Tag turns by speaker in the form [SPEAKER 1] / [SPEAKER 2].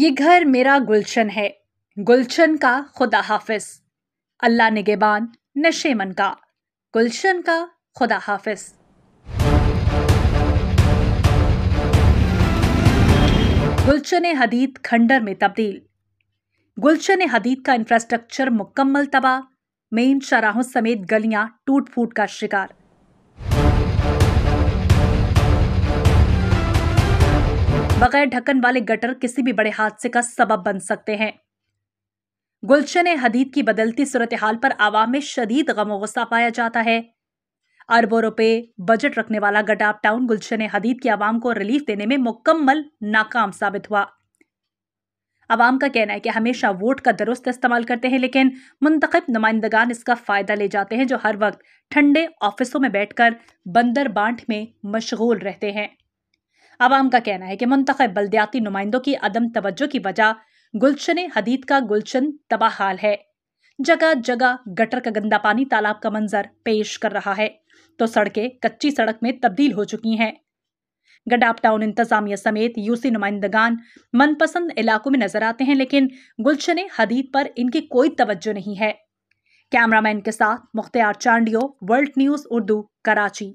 [SPEAKER 1] ये घर मेरा गुलशन है गुलशन का खुदा हाफिज अल्लाह निगेबान मन का गुलशन का खुदा हाफिज गुलशन हदीद खंडर में तब्दील गुलशन हदीद का इंफ्रास्ट्रक्चर मुकम्मल तबाह मेन शराहों समेत गलियां टूट फूट का शिकार बगैर ढक्कन वाले गटर किसी भी बड़े हादसे का सबब बन सकते हैं गुलशन हदीद की बदलती सूरत हाल पर आवाम में शदीद गम गुस्सा पाया जाता है अरबों रुपये बजट रखने वाला गडाप टाउन गुलशन हदीद की आवाम को रिलीफ देने में मुकम्मल नाकाम साबित हुआ आवाम का कहना है कि हमेशा वोट का दुरुस्त इस्तेमाल करते हैं लेकिन मुंतब नुमाइंदगान इसका फ़ायदा ले जाते हैं जो हर वक्त ठंडे ऑफिसों में बैठकर बंदर बांट में मशगूल रहते हैं आवाम का कहना है कि मुंतब बल्दियाती नुमाइंदों की अदम तवज्जो की वजह गुलशन हदीद का गुलशन तबाह हाल है जगह जगह गटर का गंदा पानी तालाब का मंजर पेश कर रहा है तो सड़कें कच्ची सड़क में तब्दील हो चुकी हैं गडाप टाउन इंतजामिया समेत यूसी नुमाइंदगान मनपसंद इलाकों में नजर आते हैं लेकिन गुलशन हदीद पर इनकी कोई तवज्जो नहीं है कैमरामैन के साथ मुख्तियार चांडियो वर्ल्ड न्यूज़ उर्दू कराची